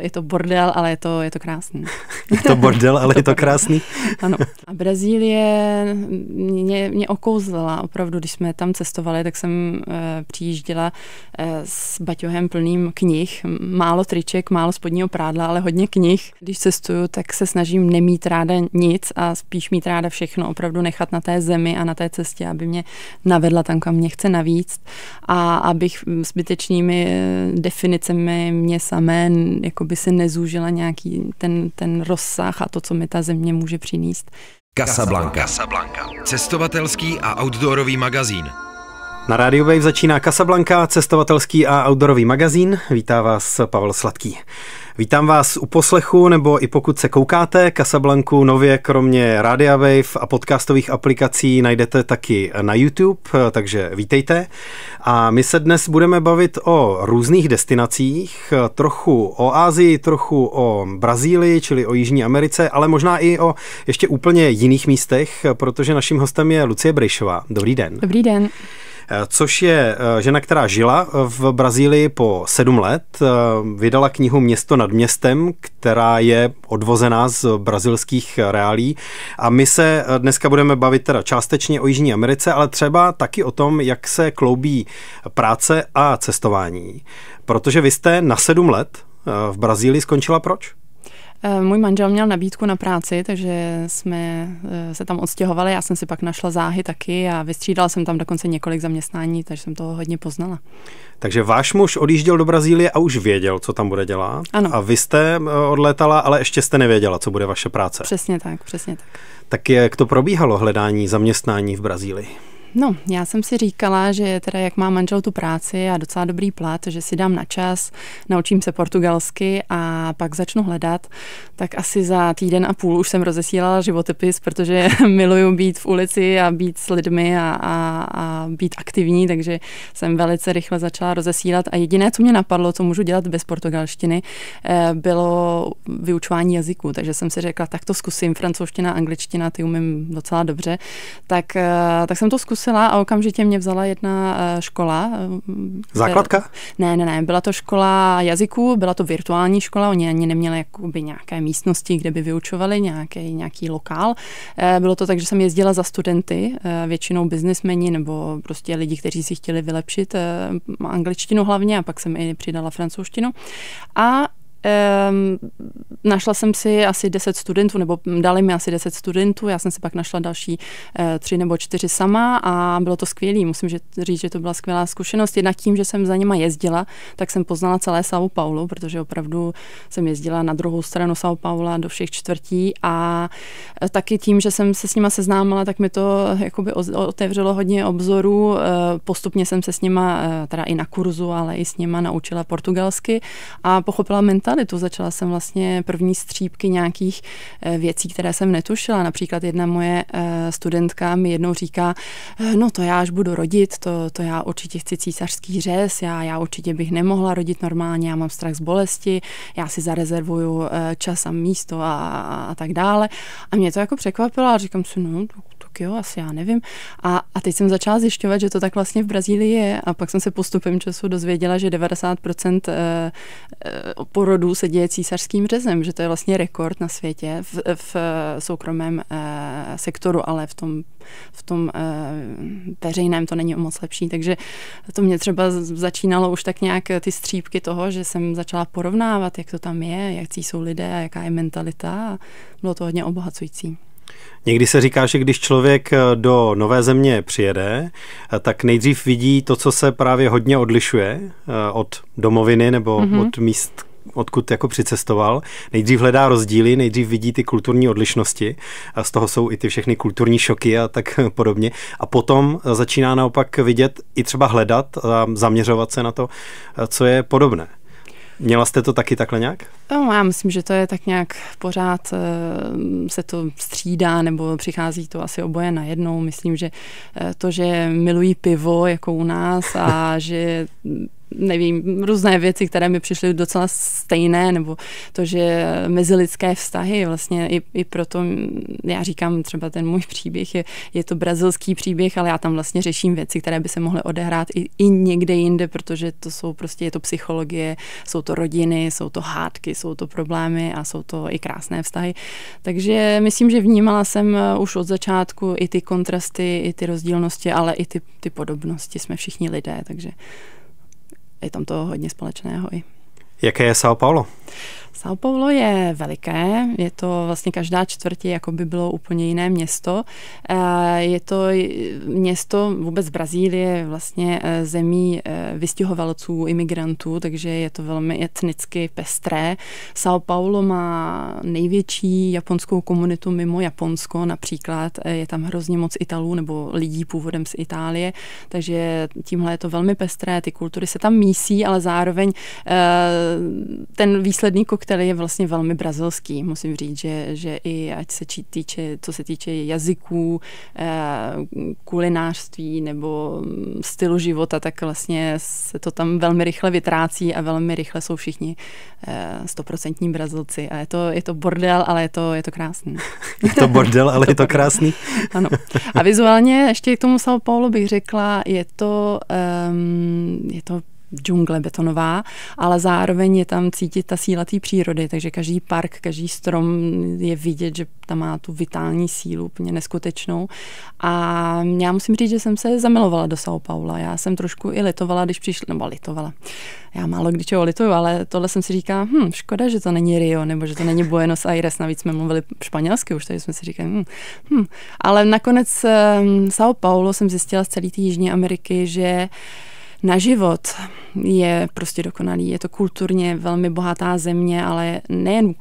je to bordel, ale je to, je to krásný. je to bordel, ale je to krásný. ano. A Brazílie mě, mě okouzlila opravdu, když jsme tam cestovali, tak jsem uh, přijížděla uh, s baťohem plným knih, málo triček, málo spodního prádla, ale hodně knih. Když cestuju, tak se snažím nemít ráda nic a spíš mít ráda všechno, opravdu nechat na té zemi a na té cestě, aby mě navedla tam, kam mě chce navíc a abych mm, zbytečnými eh, definicemi mě samé jako aby se nezúžila nějaký ten, ten rozsah a to, co mi ta země může přinést. Casablanca. Casablanca. Cestovatelský a outdoorový magazín. Na Radio Wave začíná Casablanca, cestovatelský a outdoorový magazín. Vítá vás Pavel Sladký. Vítám vás u poslechu, nebo i pokud se koukáte, Casablanku nově kromě Radia Wave a podcastových aplikací najdete taky na YouTube, takže vítejte. A my se dnes budeme bavit o různých destinacích, trochu o Ázii, trochu o Brazílii, čili o Jižní Americe, ale možná i o ještě úplně jiných místech, protože naším hostem je Lucie Brejšová. Dobrý den. Dobrý den. Eh, což je eh, žena, která žila eh, v Brazílii po sedm let. Vydala knihu Město nad městem, která je odvozená z brazilských reálí. A my se dneska budeme bavit teda částečně o Jižní Americe, ale třeba taky o tom, jak se kloubí práce a cestování. Protože vy jste na sedm let v Brazílii skončila proč? Eh, můj manžel měl nabídku na práci, takže jsme eh, se tam odstěhovali. Já jsem si pak našla záhy taky a vystřídala jsem tam dokonce několik zaměstnání, takže jsem toho hodně poznala. Takže váš muž odjížděl do Brazílie a už věděl, co tam bude dělat. Ano. A vy jste eh, odlétala, ale ještě jste nevěděla, co bude vaše práce. Přesně tak, přesně tak. Tak jak to probíhalo hledání zaměstnání v Brazílii? No, já jsem si říkala, že teda jak má manžel tu práci a docela dobrý plat, že si dám na čas, naučím se portugalsky a pak začnu hledat, tak asi za týden a půl už jsem rozesílala životopis, protože miluju být v ulici a být s lidmi a, a, a být aktivní, takže jsem velice rychle začala rozesílat a jediné, co mě napadlo, co můžu dělat bez portugalštiny, eh, bylo vyučování jazyku, takže jsem si řekla, tak to zkusím, francouzština, angličtina, ty umím docela dobře, tak, eh, tak jsem to zkusila zkusila a okamžitě mě vzala jedna eh, škola. Eh, Základka? Ne, ne, ne. Byla to škola jazyků, byla to virtuální škola, oni ani neměli jakoby nějaké místnosti, kde by vyučovali nějaký, nějaký lokál. Eh, bylo to tak, že jsem jezdila za studenty, většinou biznismeni nebo prostě lidi, kteří si chtěli vylepšit angličtinu hlavně a pak jsem i přidala francouzštinu. A Um, našla jsem si asi 10 studentů, nebo dali mi asi 10 studentů, já jsem si pak našla další uh, tři nebo čtyři sama a bylo to skvělé. Musím že, říct, že to byla skvělá zkušenost. Jednak tím, že jsem za nima jezdila, tak jsem poznala celé São Paulo, protože opravdu jsem jezdila na druhou stranu São Paula do všech čtvrtí a eh, taky tím, že jsem se s nima seznámila, tak mi to eh, jakoby otevřelo hodně obzorů. Uh, postupně jsem se s nima uh, teda i na kurzu, ale i s nima naučila portugalsky a pochopila mentalitu tady Začala jsem vlastně první střípky nějakých eh, věcí, které jsem netušila. Například jedna moje eh, studentka mi jednou říká, eh, no to já až budu rodit, to, to já určitě chci císařský řez, já, já určitě bych nemohla rodit normálně, já mám strach z bolesti, já si zarezervuju čas a místo a, a tak dále. A mě to jako překvapilo a říkám si, no Jo, asi já nevím. A, a teď jsem začala zjišťovat, že to tak vlastně v Brazílii je. A pak jsem se postupem času dozvěděla, že 90% eh, eh, porodů se děje císařským řezem, že to je vlastně rekord na světě v, v eh, soukromém sektoru, ale v tom, v tom veřejném to není o moc lepší. Takže to mě třeba začínalo už tak nějak ty střípky toho, že jsem začala porovnávat, jak to tam je, jak jsou lidé, jaká je mentalita. Bylo to hodně obohacující. Někdy se říká, že když člověk eh, do nové země přijede, eh, tak nejdřív vidí to, co se právě hodně odlišuje eh, od domoviny nebo mm-hmm. od míst, odkud jako přicestoval. Nejdřív hledá rozdíly, nejdřív vidí ty kulturní odlišnosti, a z toho jsou i ty všechny kulturní šoky a tak podobně. A potom začíná naopak vidět i třeba hledat a zaměřovat se na to, co je podobné. Měla jste to taky takhle nějak? No, já myslím, že to je tak nějak pořád eh, se to střídá nebo přichází to asi oboje najednou. Myslím, že eh, to, že milují pivo jako u nás a že nevím, různé věci, které mi přišly docela stejné, nebo to, že mezilidské vztahy, vlastně i, i proto já říkám třeba ten můj příběh, je, je to brazilský příběh, ale já tam vlastně řeším věci, které by se mohly odehrát i, i někde jinde, protože to jsou prostě, je to psychologie, jsou to rodiny, jsou to hádky, jsou to problémy a jsou to i krásné vztahy. Takže myslím, že vnímala jsem e, už od začátku i ty kontrasty, i ty rozdílnosti, ale i ty, ty podobnosti. Jsme všichni lidé, takže je tam toho hodně společného i. Jaké je São Paulo? São Paulo je veliké, je to vlastně každá čtvrtě jako by bylo úplně jiné město. Eh, je to město vůbec Brazílie, vlastně eh, zemí eh, vystěhovalců, imigrantů, takže je to velmi etnicky pestré. São Paulo má největší japonskou komunitu mimo Japonsko, například je tam hrozně moc Italů nebo lidí původem z Itálie, takže tímhle je to velmi pestré, ty kultury se tam mísí, ale zároveň ten výsledný koktejl je vlastně velmi brazilský. Musím říct, že, že i ať se či, týče, co se týče jazyků, eh, kulinářství nebo mm, stylu života, tak vlastně se to tam velmi rychle vytrácí a velmi rychle jsou všichni eh, stoprocentní Brazilci. A je to, je to bordel, ale je to, je to krásný. Je to bordel, ale je to krásný. ano. A vizuálně ještě k tomu São Paulo bych řekla, je to, um, je to džungle betonová, ale zároveň je tam cítit ta síla té přírody, takže každý park, každý strom je vidět, že tam má tu vitální sílu úplně neskutečnou. A já musím říct, že jsem se zamilovala do São Paula. Já jsem trošku i litovala, když přišla, nebo litovala. Já málo kdy čeho lituju, ale tohle jsem si říkala, hm, škoda, že to není Rio, nebo že to není Buenos Aires, navíc jsme mluvili španělsky už, takže jsme si říkali, hm, hm. Ale nakonec um, São Paulo jsem zjistila z celé té Jižní Ameriky, že uh, na život je prostě dokonalý. Je to kulturně velmi bohatá země, ale nejen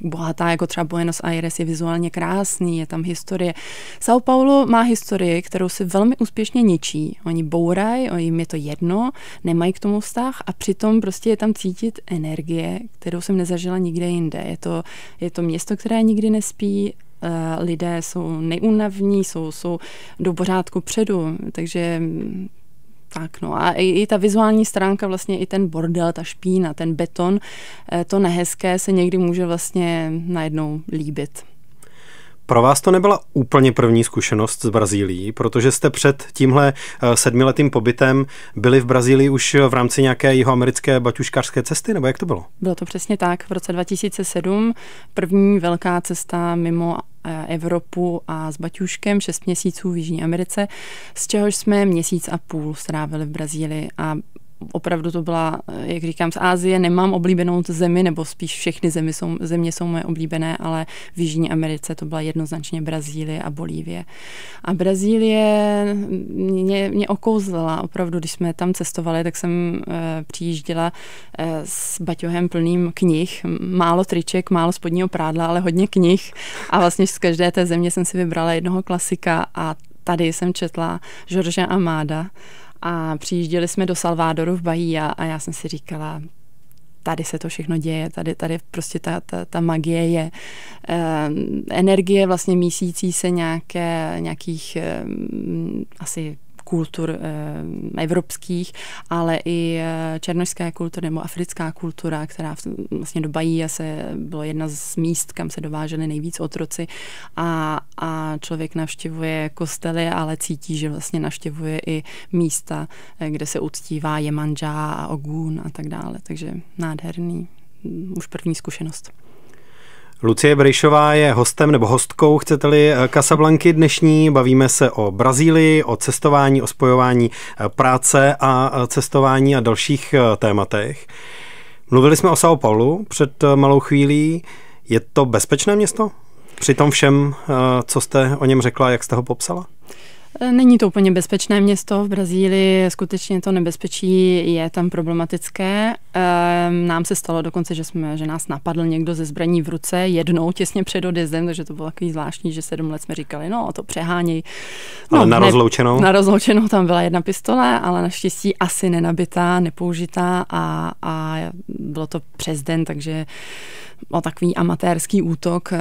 bohatá, jako třeba Buenos Aires je vizuálně krásný, je tam historie. São Paulo má historii, kterou si velmi úspěšně ničí. Oni bourají, jim je to jedno, nemají k tomu vztah a přitom prostě je tam cítit energie, kterou jsem nezažila nikde jinde. Je to, je to město, které nikdy nespí, eh, lidé jsou neunavní, jsou, jsou do pořádku předu, takže tak no a i, i ta vizuální stránka, vlastně i ten bordel, ta špína, ten beton, eh, to nehezké se někdy může vlastně najednou líbit. Pro vás to nebyla úplně první zkušenost z Brazílií, protože jste před tímhle eh, sedmiletým pobytem byli v Brazílii už v rámci nějaké jihoamerické baťuškářské cesty, nebo jak to bylo? Bylo to přesně tak. V roce 2007 první velká cesta mimo Evropu a s Baťuškem 6 měsíců v Jižní Americe, z čehož jsme měsíc a půl strávili v Brazílii a opravdu to byla, jak říkám, z Ázie. Nemám oblíbenou zemi, nebo spíš všechny zemi jsou, země jsou moje oblíbené, ale v Jižní Americe to byla jednoznačně Brazílie a Bolívie. A Brazílie mě, mě okouzlila opravdu, když jsme tam cestovali, tak jsem uh, přijížděla uh, s baťohem plným knih, málo triček, málo spodního prádla, ale hodně knih a vlastně z každé té země jsem si vybrala jednoho klasika a tady jsem četla George Amáda a přijížděli jsme do Salvadoru v Bahia a já jsem si říkala, tady se to všechno děje, tady, tady prostě ta, ta, ta magie je. Eh, energie vlastně mísící se nějaké, nějakých eh, asi kultur eh, evropských, ale i eh, černožské kultury nebo africká kultura, která vlastně do Bají se bylo jedna z míst, kam se dováželi nejvíc otroci a, a člověk navštěvuje kostely, ale cítí, že vlastně navštěvuje i místa, eh, kde se uctívá Jemanja a Ogun a tak dále, takže nádherný mm, už první zkušenost. Lucie Brejšová je hostem nebo hostkou, chcete-li, Casablanky dnešní. Bavíme se o Brazílii, o cestování, o spojování eh, práce a eh, cestování a dalších eh, tématech. Mluvili jsme o São Paulo před malou chvílí. Je to bezpečné město? Při tom všem, co jste o něm řekla, jak jste ho popsala? Není to úplně bezpečné město. V Brazílii skutečně to nebezpečí je tam problematické Ehm, nám se stalo dokonce, že, jsme, že nás napadl někdo ze zbraní v ruce jednou těsně před odjezdem, takže to bylo takový zvláštní, že sedm let jsme říkali, no to přeháněj. No, ale na ne, rozloučenou? Na rozloučenou tam byla jedna pistole, ale naštěstí asi nenabitá, nepoužitá a, a bylo to přes den, takže o takový amatérský útok eh,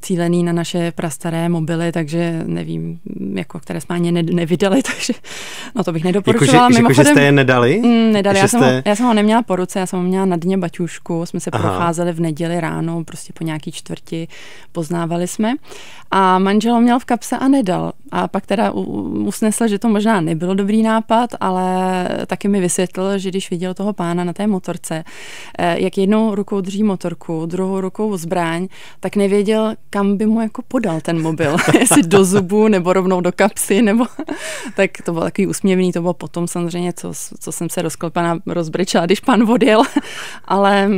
cílený na naše prastaré mobily, takže nevím, jako, které jsme ani nevydali, takže no to bych nedoporučovala. Jako, že, jako, že jste je nedali? Mm, nedali, já, jste... jsem ho, já jsem ho neměla poručit, ruce, já jsem měla na dně baťušku, jsme se Aha. procházeli v neděli ráno, prostě po nějaký čtvrti, poznávali jsme. A manžel ho měl v kapse a nedal. A pak teda usnesl, že to možná nebylo dobrý nápad, ale taky mi vysvětlil, že když viděl toho pána na té motorce, eh, jak jednou rukou drží motorku, druhou rukou zbraň, tak nevěděl, kam by mu jako podal ten mobil. Jestli do zubu, nebo rovnou do kapsy, nebo... tak to bylo takový úsměvný, to bylo potom samozřejmě, co, co jsem se rozklepaná rozbrečela, když pan odjel, ale...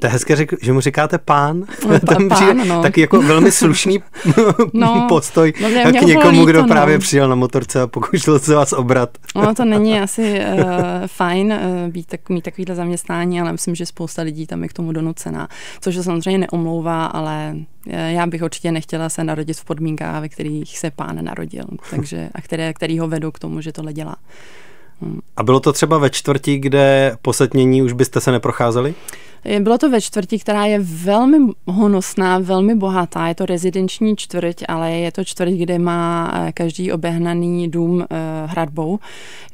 To je hezké, že mu říkáte pán. No, Tam pán no. Tak jako velmi slušný no, postoj no, mě, mě k někomu, líto, kdo no. právě přijel na motorce a pokoušel se vás obrat. No to není asi uh, fajn uh, být tak, mít takovýhle zaměstnání, ale myslím, že spousta lidí tam je k tomu donucená, což se samozřejmě neomlouvá, ale eh, já bych určitě nechtěla se narodit v podmínkách, ve kterých se pán narodil, takže, a které, který ho vedou k tomu, že tohle dělá. A bylo to třeba ve čtvrti, kde po setnění už byste se neprocházeli? Bylo to ve čtvrti, která je velmi honosná, velmi bohatá. Je to rezidenční čtvrť, ale je to čtvrť, kde má eh, každý obehnaný dům eh, hradbou,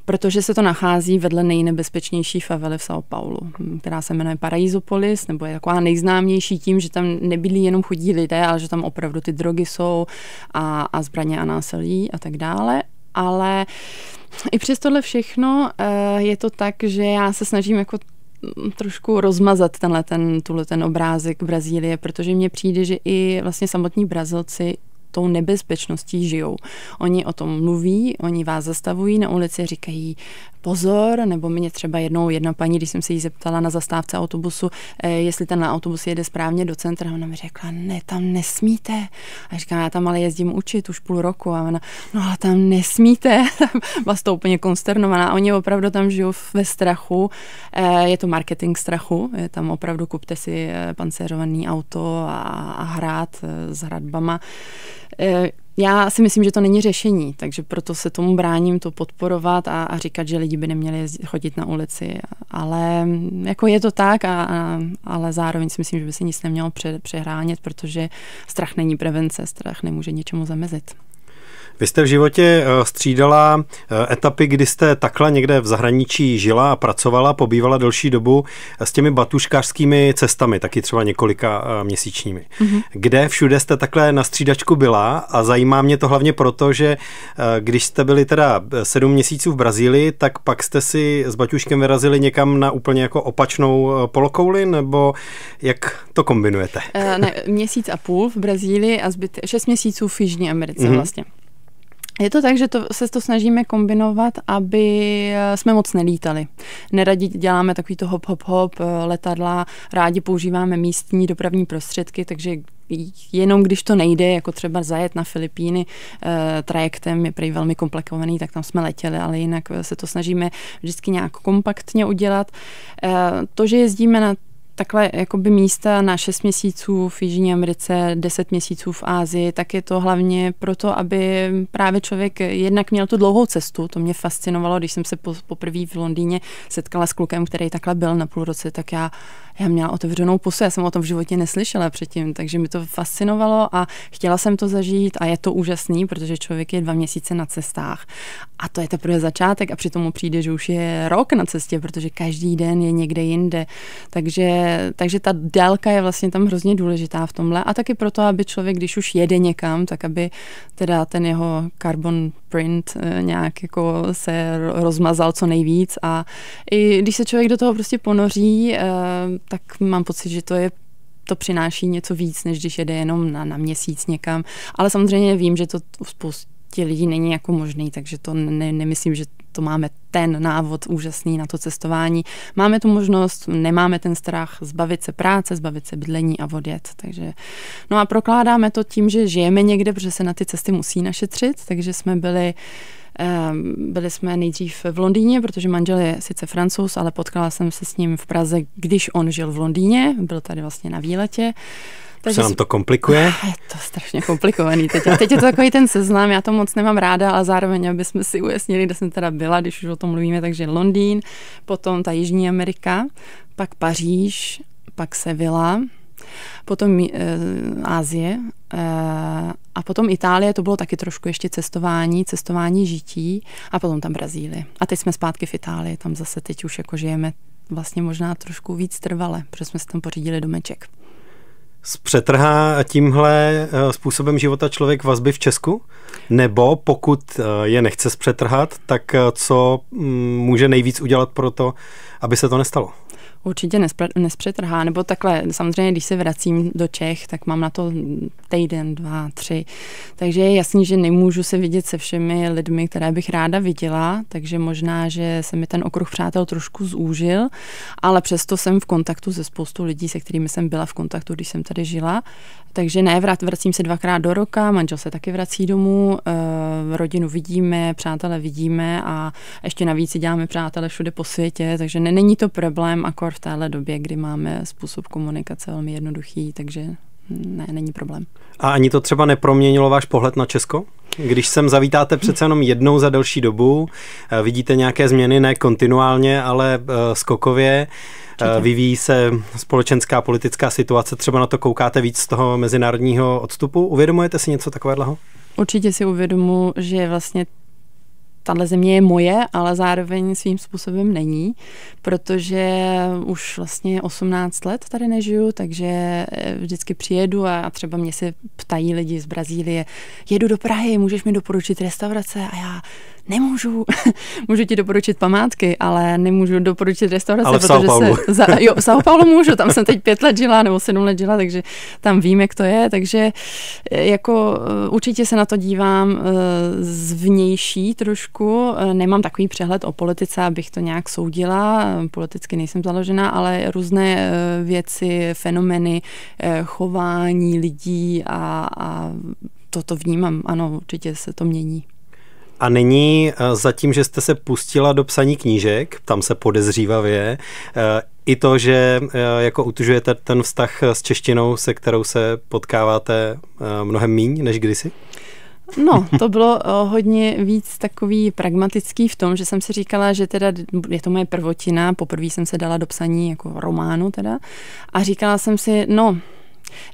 protože se to nachází vedle nejnebezpečnější favely v São Paulo, hm, která se jmenuje Paraisopolis, nebo je taková nejznámější tím, že tam nebydlí jenom chudí lidé, ale že tam opravdu ty drogy jsou a, a zbraně a násilí a tak dále ale i přes tohle všechno eh, je to tak, že já se snažím jako trošku rozmazat tenhle ten, tuhle ten obrázek Brazílie, protože mně přijde, že i vlastně samotní Brazilci tou nebezpečností žijou. Oni o tom mluví, oni vás zastavují na ulici, říkají, pozor, nebo mě třeba jednou jedna paní, když jsem se jí zeptala na zastávce autobusu, eh, jestli ten autobus jede správně do centra, ona mi řekla, ne, tam nesmíte. A říkám, já tam ale jezdím učit už půl roku a ona, no ale tam nesmíte, vás to úplně konsternovaná. Oni opravdu tam žijou ve strachu, eh, je to marketing strachu, je tam opravdu kupte si eh, pancérovaný auto a, a hrát s hradbama já si myslím, že to není řešení, takže proto se tomu bráním to podporovat a, a říkat, že lidi by neměli jezdit, chodit na ulici. Ale jako je to tak, a, a, ale zároveň si myslím, že by se nic nemělo pře, přehránět, protože strach není prevence, strach nemůže něčemu zamezit. Vy jste v životě eh, střídala eh, etapy, kdy jste takhle někde v zahraničí žila a pracovala, pobývala delší dobu eh, s těmi batuškářskými cestami, taky třeba několika měsíčními. Mm-hmm. Kde všude jste takhle na střídačku byla a zajímá mě to hlavně proto, že když jste byli teda sedm měsíců v Brazílii, tak pak jste si s Baťuškem vyrazili někam na úplně jako opačnou polokouli, nebo jak to kombinujete? Ne, měsíc a půl v Brazílii a zbyt, šest měsíců v Jižní Americe mm-hmm. vlastně. Je to tak, že to, se to snažíme kombinovat, aby eh, jsme moc nelítali. Neradi děláme takový to hop, hop, hop, eh, letadla, rádi používáme místní dopravní prostředky, takže jenom když to nejde, jako třeba zajet na Filipíny e, trajektem, je prý velmi komplikovaný, tak tam jsme letěli, ale jinak se to snažíme vždycky nějak kompaktně udělat. E, to, že jezdíme na takhle jakoby místa na 6 měsíců v Jižní Americe, 10 měsíců v Ázii, tak je to hlavně proto, aby právě člověk jednak měl tu dlouhou cestu. To mě fascinovalo, když jsem se po, poprvé v Londýně setkala s klukem, který takhle byl na půl roce, tak já já měla otevřenou pusu, já jsem o tom v životě neslyšela předtím, takže mi to fascinovalo a chtěla jsem to zažít a je to úžasný, protože člověk je dva měsíce na cestách a to je teprve začátek a přitom mu přijde, že už je rok na cestě, protože každý den je někde jinde. Takže, takže ta délka je vlastně tam hrozně důležitá v tomhle a taky proto, aby člověk, když už jede někam, tak aby teda ten jeho carbon print eh, nějak jako se rozmazal co nejvíc a i když se člověk do toho prostě ponoří, eh, tak mám pocit, že to je to přináší něco víc, než když jede jenom na, na měsíc někam. Ale samozřejmě vím, že to u spoustě lidí není jako možný, takže to ne, nemyslím, že to máme ten návod úžasný na to cestování. Máme tu možnost, nemáme ten strach zbavit se práce, zbavit se bydlení a odjet. Takže, no a prokládáme to tím, že žijeme někde, protože se na ty cesty musí našetřit, takže jsme byli uh, Ehm, byli jsme nejdřív v Londýně, protože manžel je sice francouz, ale potkala jsem se s ním v Praze, když on žil v Londýně, byl tady vlastně na výletě. Takže se nám to komplikuje? Ah, je to strašně komplikovaný teď. teď je to takový ten seznam, já to moc nemám ráda, ale zároveň, aby jsme si ujasnili, kde jsem teda byla, když už o tom mluvíme, takže Londýn, potom ta Jižní Amerika, pak Paříž, pak Sevilla, potom e, eh, Ázie e, eh, a potom Itálie, to bylo taky trošku ještě cestování, cestování žití a potom tam Brazílie. A teď jsme zpátky v Itálii, tam zase teď už jako žijeme vlastně možná trošku víc trvale, protože jsme si tam pořídili domeček. Přetrhá tímhle eh, způsobem života člověk vazby v Česku? Nebo pokud je nechce zpřetrhat, tak co mm, může nejvíc udělat pro to, aby se to nestalo? určitě nespr- nespřetrhá, nebo takhle, samozřejmě, když se vracím do Čech, tak mám na to týden, dva, tři, takže je jasný, že nemůžu se vidět se všemi lidmi, které bych ráda viděla, takže možná, že se mi ten okruh přátel trošku zúžil, ale přesto jsem v kontaktu se spoustu lidí, se kterými jsem byla v kontaktu, když jsem tady žila, takže ne, vracím se dvakrát do roka, manžel se taky vrací domů, eh, rodinu vidíme, přátelé vidíme a ještě navíc si děláme přátelé všude po světě, takže ne, není to problém akor v téhle době, kdy máme způsob komunikace velmi jednoduchý, takže ne, není problém. A ani to třeba neproměnilo váš pohled na Česko? Když sem zavítáte přece jenom jednou za delší dobu, eh, vidíte nějaké změny, ne kontinuálně, ale eh, skokově, eh, vyvíjí se společenská politická situace, třeba na to koukáte víc z toho mezinárodního odstupu. Uvědomujete si něco takového? Určitě si uvědomu, že vlastně tahle země je moje, ale zároveň svým způsobem není, protože už vlastně 18 let tady nežiju, takže eh, vždycky přijedu a třeba mě se ptají lidi z Brazílie, jedu do Prahy, můžeš mi doporučit restaurace a já nemůžu, můžu ti doporučit památky, ale nemůžu doporučit restaurace, ale v protože Paulo. se... Za, jo, v São Paulo můžu, tam jsem teď pět let žila nebo sedm let žila, takže tam vím, jak to je, takže eh, jako eh, určitě se na to dívám eh, zvnější trošku, nemám takový přehled o politice, abych to nějak soudila, politicky nejsem založená, ale různé věci, fenomény, chování lidí a, a to, to vnímám, ano, určitě se to mění. A nyní eh, zatím, že jste se pustila do psaní knížek, tam se podezřívavě, eh, i to, že eh, jako utužujete ten vztah s češtinou, se kterou se potkáváte mnohem míň než kdysi? No, to bylo hodně víc takový pragmatický v tom, že jsem si říkala, že teda je to moje prvotina, poprvé jsem se dala do psaní jako románu teda a říkala jsem si, no,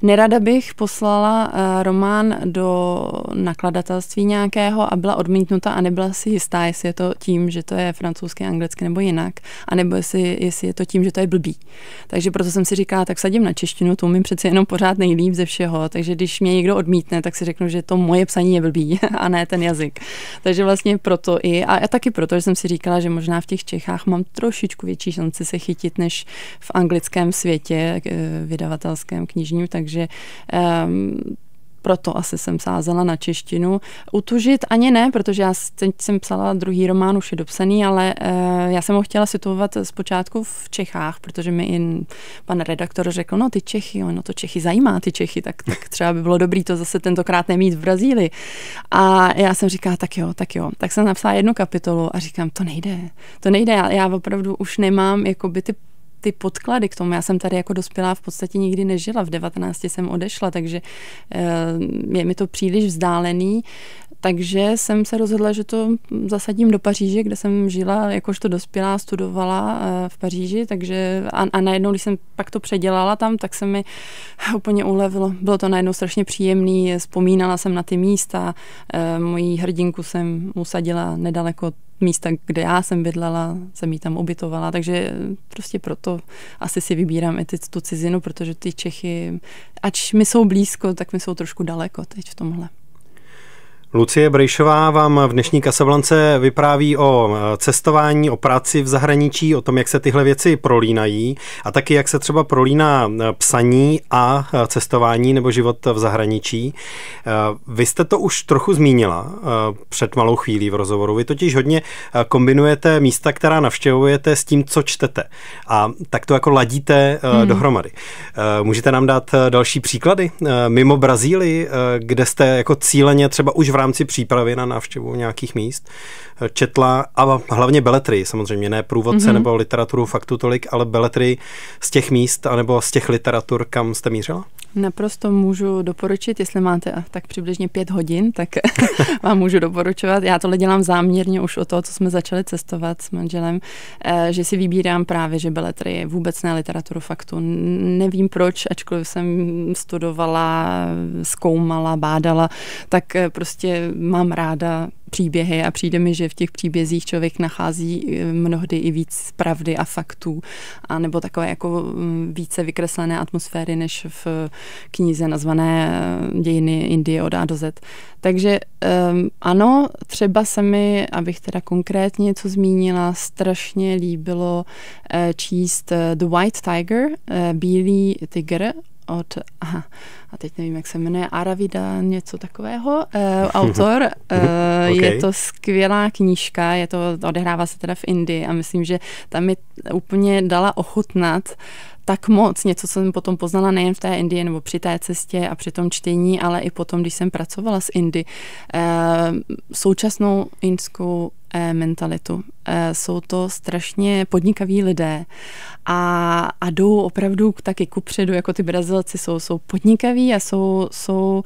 Nerada bych poslala eh, román do nakladatelství nějakého a byla odmítnuta a nebyla si jistá, jestli je to tím, že to je francouzsky, anglicky nebo jinak, a nebo jestli, jestli je to tím, že to je blbý. Takže proto jsem si říkala, tak sadím na češtinu, to mi přeci jenom pořád nejlíp ze všeho, takže když mě někdo odmítne, tak si řeknu, že to moje psaní je blbý a ne ten jazyk. Takže vlastně proto i, a, já taky proto, že jsem si říkala, že možná v těch Čechách mám trošičku větší šanci se chytit než v anglickém světě, eh, vydavatelském, knižním stupňů, takže um, proto asi jsem sázela na češtinu. Utužit ani ne, protože já jsem psala druhý román, už je dopsaný, ale uh, já jsem ho chtěla situovat zpočátku v Čechách, protože mi i pan redaktor řekl, no ty Čechy, jo, no to Čechy zajímá, ty Čechy, tak, tak třeba by bylo dobrý to zase tentokrát nemít v Brazílii. A já jsem říkala, tak jo, tak jo. Tak jsem napsala jednu kapitolu a říkám, to nejde, to nejde, já, já opravdu už nemám jakoby ty ty podklady k tomu. Já jsem tady jako dospělá v podstatě nikdy nežila. V 19 jsem odešla, takže eh, je mi to příliš vzdálený. Takže jsem se rozhodla, že to zasadím do Paříže, kde jsem žila, jakožto dospělá, studovala eh, v Paříži, takže a, a najednou, když jsem pak to předělala tam, tak se mi úplně ulevilo. Bylo to najednou strašně příjemný, vzpomínala jsem na ty místa, eh, mojí hrdinku jsem usadila nedaleko místa, kde já jsem bydlela, jsem ji tam ubytovala, takže prostě proto asi si vybírám i ty, tu cizinu, protože ty Čechy, ač mi jsou blízko, tak mi jsou trošku daleko teď v tomhle. Lucie Brejšová vám v dnešní kasablance vypráví o cestování, o práci v zahraničí, o tom, jak se tyhle věci prolínají a taky, jak se třeba prolíná psaní a cestování nebo život v zahraničí. Eh, vy jste to už trochu zmínila eh, před malou chvílí v rozhovoru. Vy totiž hodně eh, kombinujete místa, která navštěvujete s tím, co čtete. A tak to jako ladíte hmm. dohromady. Můžete nám dát další příklady? Mimo Brazílii, kde jste jako cíleně třeba už v rámci přípravy na návštěvu nějakých míst eh, četla a hlavně beletry, samozřejmě ne průvodce mm-hmm. nebo literaturu faktu tolik, ale beletry z těch míst anebo z těch literatur, kam jste mířila? Naprosto můžu doporučit, jestli máte tak přibližně pět hodin, tak vám můžu doporučovat. Já tohle dělám záměrně už o toho, co jsme začali cestovat s manželem, eh, že si vybírám právě, že beletry je vůbec ne literaturu faktu. Nevím proč, ačkoliv jsem studovala, zkoumala, bádala, tak eh, prostě že mám ráda příběhy a přijde mi, že v těch příbězích člověk nachází eh, mnohdy i víc pravdy a faktů, a nebo takové jako mm, více vykreslené atmosféry než v knize nazvané eh, Dějiny Indie od A do Z. Takže ehm, ano, třeba se mi, abych teda konkrétně něco zmínila, strašně líbilo eh, číst The White Tiger, Bílý tiger od, aha, a teď nevím, jak se jmenuje, Aravida, něco takového, e, autor. E, okay. Je to skvělá knížka, je to, odehrává se teda v Indii a myslím, že tam mi úplně dala ochutnat tak moc, něco, co jsem potom poznala nejen v té Indii nebo při té cestě a při tom čtení, ale i potom, když jsem pracovala s Indy, e, eh, současnou indskou Eh, mentalitu. Eh, jsou to strašně podnikaví lidé a, a jdou opravdu taky kupředu, jako ty Brazilci jsou, jsou podnikaví a jsou, jsou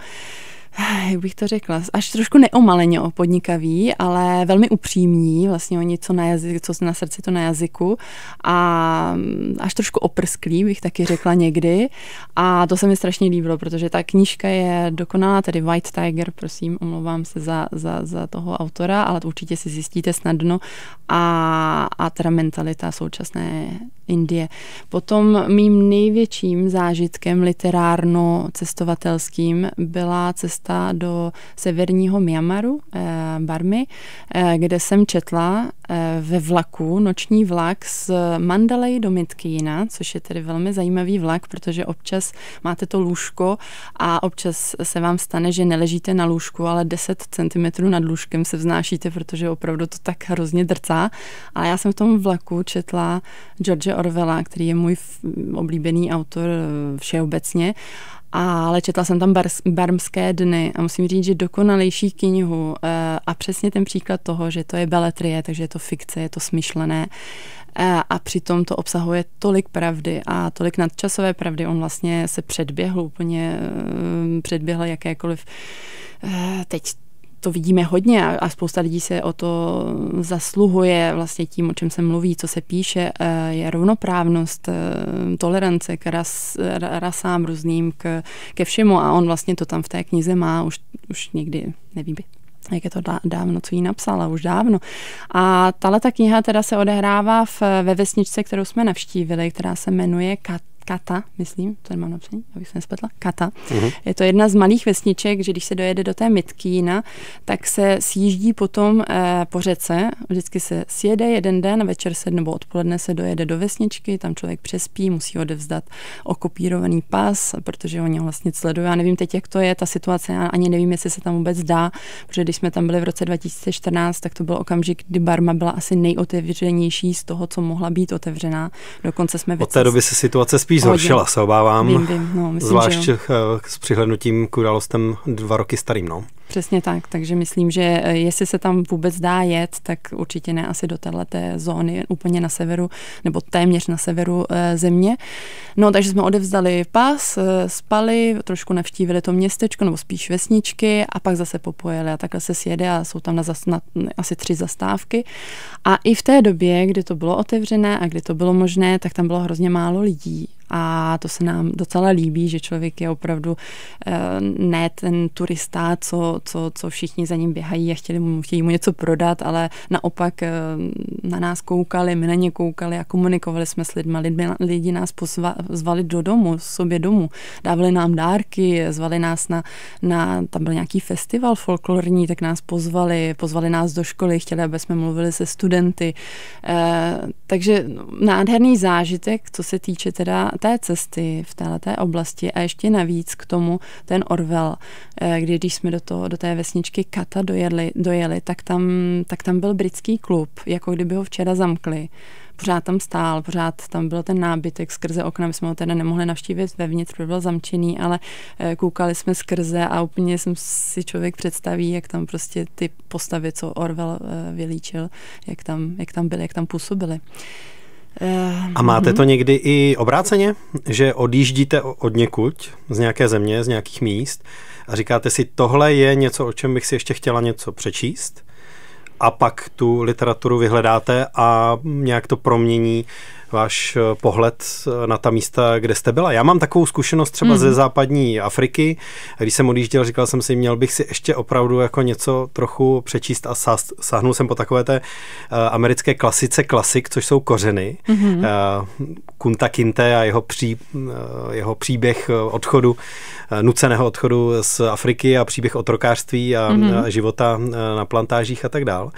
jak bych to řekla, až trošku neomaleně podnikaví, ale velmi upřímní, vlastně oni co na, jazyk, co na srdci, to na jazyku a mm, až trošku oprsklí, bych taky řekla někdy a to se mi strašně líbilo, protože ta knížka je dokonalá, tedy White Tiger, prosím, omlouvám se za, za, za toho autora, ale to určitě si zjistíte snadno a, a teda mentalita současné Indie. Potom mým největším zážitkem literárno-cestovatelským byla cesta do severního Myanmaru, eh, Barmy, eh, kde jsem četla Eh, ve vlaku, noční vlak z eh, Mandalay do Mitkýna, což je tedy velmi zajímavý vlak, protože občas máte to lůžko a občas se vám stane, že neležíte na lůžku, ale 10 cm nad lůžkem se vznášíte, protože opravdu to tak hrozně drcá. A já jsem v tom vlaku četla George Orwella, který je můj oblíbený autor eh, všeobecně ale četla jsem tam bar, barmské dny a musím říct, že dokonalejší knihu eh, a přesně ten příklad toho, že to je beletrie, takže je to fikce, je to smyšlené eh, a přitom to obsahuje tolik pravdy a tolik nadčasové pravdy. On vlastně se předběhl úplně, eh, předběhl jakékoliv teď to vidíme hodně a, a spousta lidí se o to zasluhuje vlastně tím, o čem se mluví, co se píše, eh, je rovnoprávnost, eh, tolerance k ras, rasám různým, k, ke všemu a on vlastně to tam v té knize má už, už někdy, nevím, jak je to dávno, co jí napsala, už dávno. A tahle ta kniha teda se odehrává v, ve vesničce, kterou jsme navštívili, která se jmenuje Kat, Kata, myslím, to nemám napsaný, abych se nespletla, Kata. Mm-hmm. Je to jedna z malých vesniček, že když se dojede do té Mitkína, tak se sjíždí potom e, po řece, vždycky se sjede jeden den, večer se nebo odpoledne se dojede do vesničky, tam člověk přespí, musí odevzdat okopírovaný pas, protože oni ho vlastně sledují. Já nevím teď, jak to je, ta situace, já ani nevím, jestli se tam vůbec dá, protože když jsme tam byli v roce 2014, tak to byl okamžik, kdy Barma byla asi nejotevřenější z toho, co mohla být otevřená. Dokonce jsme Od té doby se situace spíš spíš zhoršila, se obávám. Vím, vím, no, myslím, zvlášť že jo. Eh, s přihlednutím k událostem dva roky starým. No. Přesně tak, takže myslím, že eh, jestli se tam vůbec dá jet, tak určitě ne asi do této zóny úplně na severu, nebo téměř na severu eh, země. No, takže jsme odevzdali pas, spali, trošku navštívili to městečko, nebo spíš vesničky a pak zase popojeli a takhle se sjede a jsou tam na, zas, na mm, asi tři zastávky. A i v té době, kdy to bylo otevřené a kdy to bylo možné, tak tam bylo hrozně málo lidí a to se nám docela líbí, že člověk je opravdu eh, ne ten turista, co, co, co všichni za ním běhají a chtěli mu, chtějí mu něco prodat, ale naopak eh, na nás koukali, my na ně koukali a komunikovali jsme s lidmi. lidmi lidi nás pozva, zvali do domu, sobě domů, dávali nám dárky, zvali nás na, na tam byl nějaký festival folklorní, tak nás pozvali, pozvali nás do školy, chtěli, aby jsme mluvili se studenty. Eh, takže nádherný zážitek, co se týče teda té cesty, v té oblasti a ještě navíc k tomu ten Orwell, eh, kdy když jsme do, toho, do té vesničky Kata dojeli, dojeli tak, tam, tak tam byl britský klub, jako kdyby ho včera zamkli pořád tam stál, pořád tam byl ten nábytek skrze okna, my jsme ho teda nemohli navštívit vevnitř, protože byl zamčený, ale eh, koukali jsme skrze a úplně jsem si člověk představí, jak tam prostě ty postavy, co Orwell eh, vylíčil, jak tam, jak tam byly, jak tam působily. Eh, a máte mhm. to někdy i obráceně, že odjíždíte od někud, z nějaké země, z nějakých míst a říkáte si, tohle je něco, o čem bych si ještě chtěla něco přečíst a pak tu literaturu vyhledáte a nějak to promění váš eh, pohled eh, na ta místa, kde jste byla. Já mám takovou zkušenost třeba mm. ze mhm. západní Afriky. Když jsem odjížděl, říkal jsem si, měl bych si ještě opravdu jako něco trochu přečíst a sáhnul jsem po takové té eh, americké klasice klasik, což jsou kořeny. Mm-hmm. Kunta Kinte a jeho, pří, jeho příběh odchodu, nuceného odchodu z Afriky a příběh otrokářství a, mm-hmm. života na plantážích a tak dál.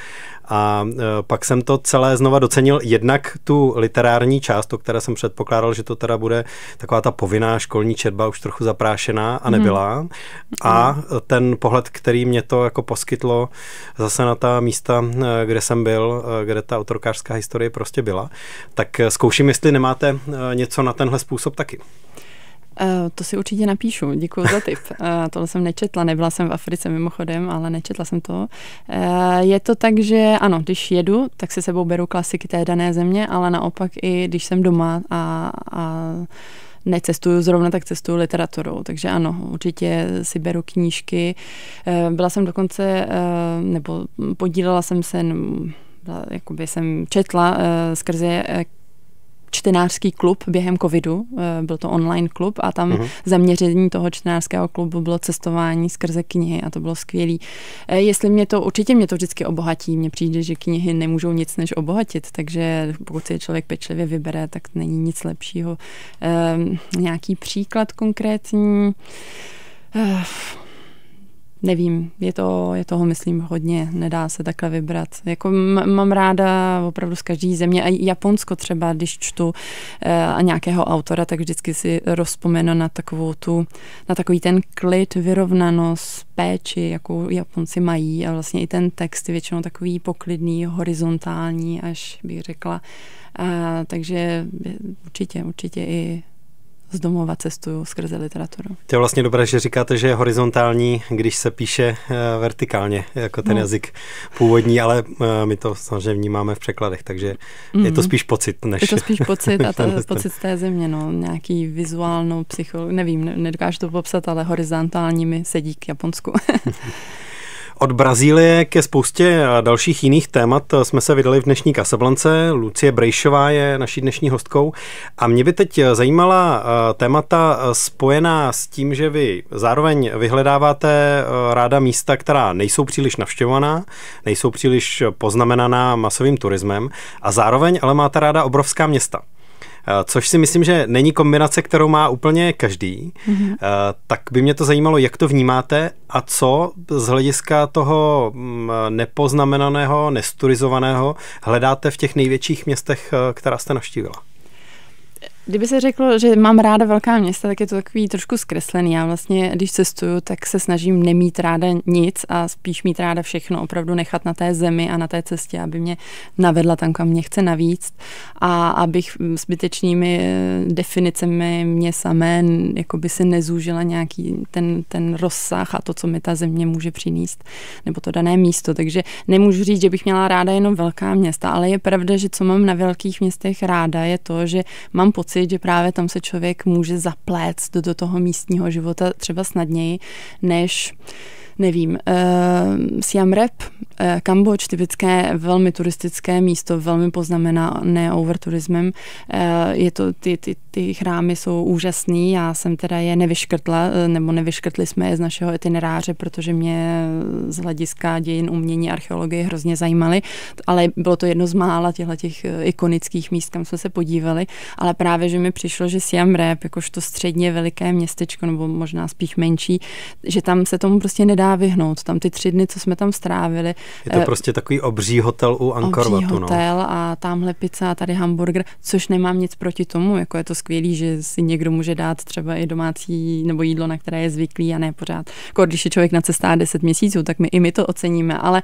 A e, pak jsem to celé znova docenil jednak tu literární část, o které jsem předpokládal, že to teda bude taková ta povinná školní četba, už trochu zaprášená a mhm. nebyla. Hmm. A mhm. ten pohled, který mě to jako poskytlo zase na ta místa, e, kde jsem byl, e, kde ta autorkářská historie prostě byla, tak zkouším, jestli nemáte něco na tenhle způsob taky. Eh, to si určitě napíšu, děkuji za tip. Eh, tohle jsem nečetla, nebyla jsem v Africe mimochodem, ale nečetla jsem to. Eh, je to tak, že ano, když jedu, tak si sebou beru klasiky té dané země, ale naopak i když jsem doma a, a necestuju zrovna, tak cestuju literaturou. Takže ano, určitě si beru knížky. Byla jsem dokonce, nebo podílela jsem se, byla, jakoby jsem četla uh, skrze čtenářský klub během covidu, eh, byl to online klub a tam uh-huh. zaměření toho čtenářského klubu bylo cestování skrze knihy a to bylo skvělý. Eh, jestli mě to, určitě mě to vždycky obohatí, mně přijde, že knihy nemůžou nic než obohatit, takže pokud si je člověk pečlivě vybere, tak není nic lepšího. Ehm, nějaký příklad konkrétní? Ehm Nevím, je, to, je toho, myslím, hodně, nedá se takhle vybrat. Jako mám ráda opravdu z každé země, a Japonsko třeba, když čtu eh, a nějakého autora, tak vždycky si rozpomenu na takovou tu, na takový ten klid, vyrovnanost, péči, jakou Japonci mají a vlastně i ten text je většinou takový poklidný, horizontální, až bych řekla. A, takže určitě, určitě i z domova cestuju skrze literaturu. To je vlastně dobré, že říkáte, že je horizontální, když se píše eh, vertikálně, jako ten no. jazyk původní, ale eh, my to samozřejmě vnímáme v překladech, takže mm-hmm. je to mhm. spíš pocit. Než... Je to spíš pocit a je pocit z té země, no, nějaký vizuálno, psycho, nevím, nedokážu to popsat, ale horizontální mi sedí k Japonsku. Od Brazílie ke spoustě dalších jiných témat jsme se vydali v dnešní Kasablance. Lucie Brejšová je naší dnešní hostkou. A mě by teď zajímala eh, témata spojená s tím, že vy zároveň vyhledáváte eh, ráda místa, která nejsou příliš navštěvovaná, nejsou příliš poznamenaná masovým turismem a zároveň ale máte ráda obrovská města. Eh, což si myslím, že není kombinace, kterou má úplně každý. Mm-hmm. Tak by mě to zajímalo, jak to vnímáte a co z hlediska toho mm, nepoznamenaného, nesturizovaného hledáte v těch největších městech, eh, která jste navštívila? Kdyby se řeklo, že mám ráda velká města, tak je to takový trošku zkreslený. Já vlastně, když cestuju, tak se snažím nemít ráda nic a spíš mít ráda všechno, opravdu nechat na té zemi a na té cestě, aby mě navedla tam, kam mě chce navíc a abych zbytečnými eh, definicemi mě samé jakoby si nezúžila nějaký ten, ten rozsah a to, co mi ta země může přinést, nebo to dané místo. Takže nemůžu říct, že bych měla ráda jenom velká města, ale je pravda, že co mám na velkých městech ráda, je to, že mám pocit, pocit, že právě tam se člověk může zapléct do toho místního života třeba snadněji, než nevím, uh, Siam Rep, uh, Kambodž, typické velmi turistické místo, velmi poznamenané overturismem. Uh, je to, ty, ty, ty chrámy jsou úžasný, já jsem teda je nevyškrtla, nebo nevyškrtli jsme je z našeho itineráře, protože mě z hlediska dějin umění archeologie hrozně zajímaly, ale bylo to jedno z mála těchto těch ikonických míst, kam jsme se podívali, ale právě, že mi přišlo, že Siam Rep, jakožto středně veliké městečko, nebo možná spíš menší, že tam se tomu prostě nedá nedá vyhnout. Tam ty tři dny, co jsme tam strávili. Je to eh, prostě takový obří hotel u Ankorvatu. Obří no. hotel no. a tamhle pizza a tady hamburger, což nemám nic proti tomu. Jako je to skvělý, že si někdo může dát třeba i domácí nebo jídlo, na které je zvyklý a ne pořád. Jako když je člověk na cestách 10 měsíců, tak my i my to oceníme, ale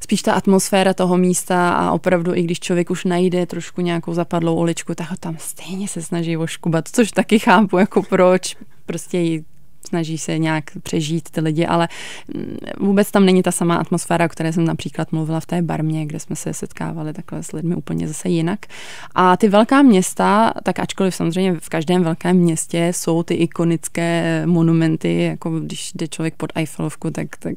spíš ta atmosféra toho místa a opravdu i když člověk už najde trošku nějakou zapadlou uličku, tak ho tam stejně se snaží oškubat, což taky chápu, jako proč prostě snaží se nějak přežít ty lidi, ale mm, vůbec tam není ta samá atmosféra, o které jsem například mluvila v té barmě, kde jsme se setkávali takhle s lidmi úplně zase jinak. A ty velká města, tak ačkoliv samozřejmě v každém velkém městě jsou ty ikonické monumenty, jako když jde člověk pod Eiffelovku, tak, tak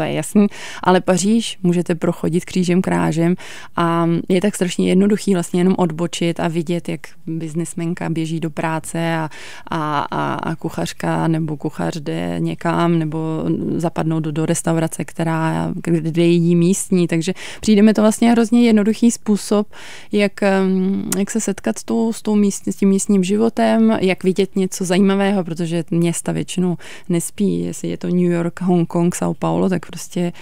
to je jasný, ale Paříž můžete prochodit křížem krážem a je tak strašně jednoduchý vlastně jenom odbočit a vidět, jak biznismenka běží do práce a, a, a, a kuchařka nebo kuchař jde někam nebo zapadnou do, do restaurace, která, kde jedí místní, takže přijdeme to vlastně hrozně jednoduchý způsob, jak, um, jak se setkat s, tou, s, tou míst, s tím místním životem, jak vidět něco zajímavého, protože města většinou nespí, jestli je to New York, Hong Kong, São Paulo, tak prostě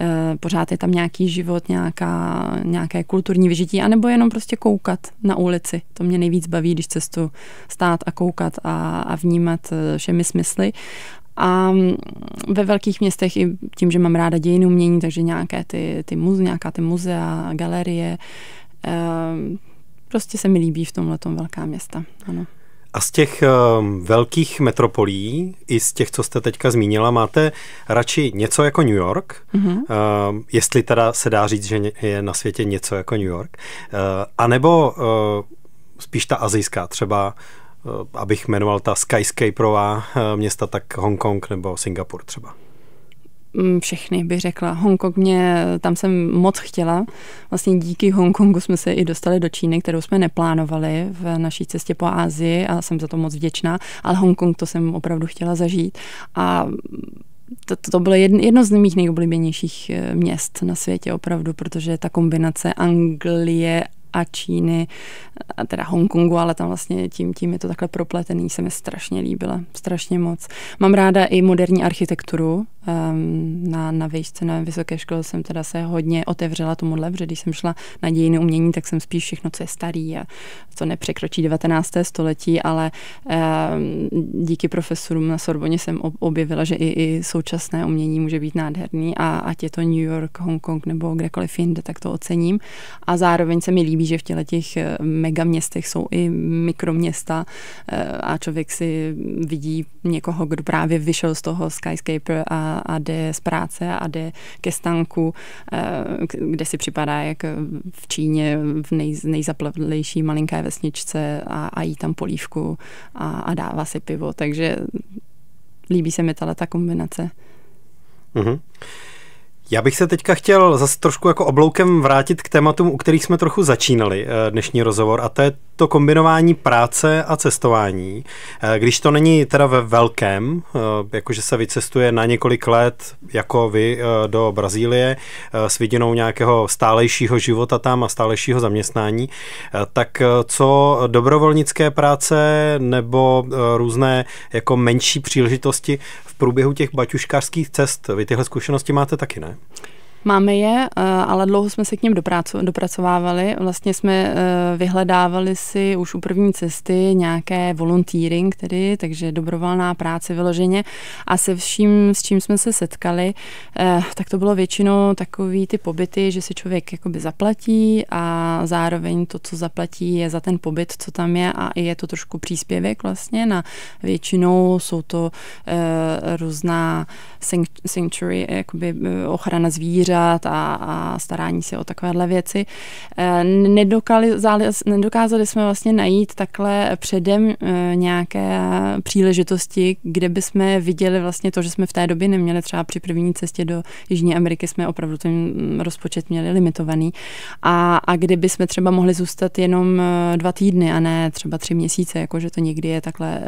eh, pořád je tam nějaký život, nějaká, nějaké kulturní vyžití, anebo jenom prostě koukat na ulici. To mě nejvíc baví, když cestu stát a koukat a, a vnímat eh, všemi smysly. A mm, ve velkých městech i tím, že mám ráda dějiny umění, takže nějaké ty, ty muze, nějaká ty muzea, galerie, eh, prostě se mi líbí v tomhle velká města. Ano. A z těch ehm, velkých metropolí, i z těch, co jste teďka zmínila, máte radši něco jako New York, mm-hmm. jestli teda se dá říct, že je na světě něco jako New York, eh, anebo eh, spíš ta azijská, třeba eh, abych jmenoval ta skyscaperová města, tak Hongkong nebo Singapur třeba. Mm, všechny, bych řekla. Hongkong mě, tam jsem moc chtěla. Vlastně díky Hongkongu jsme se i dostali do Číny, kterou jsme neplánovali v naší cestě po Ázii a jsem za to moc vděčná, ale Hongkong to jsem opravdu chtěla zažít a to, to, to bylo jedno, jedno z mých nejoblíbenějších eh, měst na světě opravdu, protože ta kombinace Anglie a Číny, a teda Hongkongu, ale tam vlastně tím, tím je to takhle propletený, se mi strašně líbila, strašně moc. Mám ráda i moderní architekturu, ehm, na, na výšce, na vysoké škole jsem teda se hodně otevřela tomuhle, protože když jsem šla na dějiny umění, tak jsem spíš všechno, co je starý a co nepřekročí 19. století, ale ehm, díky profesorům na Sorboně jsem objevila, že i, i současné umění může být nádherný a ať je to New York, Hongkong nebo kdekoliv jinde, tak to ocením. A zároveň se mi líbí líbí, že v těle těch eh, megaměstech jsou i mikroměsta eh, a člověk si vidí někoho, kdo právě vyšel z toho skyscraper a, a jde z práce a jde ke stanku, eh, kde si připadá jak v Číně v nej, nejzaplavlejší malinké vesničce a, a jí tam polívku a, a dává si pivo. Takže líbí se mi tato ta kombinace. Mm-hmm. Já bych se teďka chtěl zase trošku jako obloukem vrátit k tématům, u kterých jsme trochu začínali eh, dnešní rozhovor, a to je to kombinování práce a cestování, eh, když to není teda ve velkém, eh, jakože se vycestuje na několik let, jako vy, eh, do Brazílie s vidinou nějakého stálejšího života tam a stálejšího zaměstnání, tak co dobrovolnické práce nebo různé jako menší příležitosti v průběhu těch baťuškářských cest, vy tyhle zkušenosti máte taky, ne? Máme je, eh, ale dlouho jsme se k něm dopracovávali. Vlastně jsme eh, vyhledávali si už u první cesty nějaké volunteering, tedy, takže dobrovolná práce vyloženě. A se vším, s čím jsme se setkali, eh, tak to bylo většinou takový ty pobyty, že si člověk jakoby zaplatí a zároveň to, co zaplatí, je za ten pobyt, co tam je a je to trošku příspěvek vlastně na většinou jsou to různá sanctuary, jakoby ochrana zvířat, zvířat a, a starání se o takovéhle věci. Eh, nedokázali, nedokázali jsme vlastně najít takhle předem eh, nějaké příležitosti, kde by jsme viděli vlastně to, že jsme v té době neměli třeba při první cestě do Jižní Ameriky, jsme opravdu ten mm, rozpočet měli limitovaný. A, a kdyby jsme třeba mohli zůstat jenom eh, dva týdny a ne třeba tři měsíce, jakože to někdy je takhle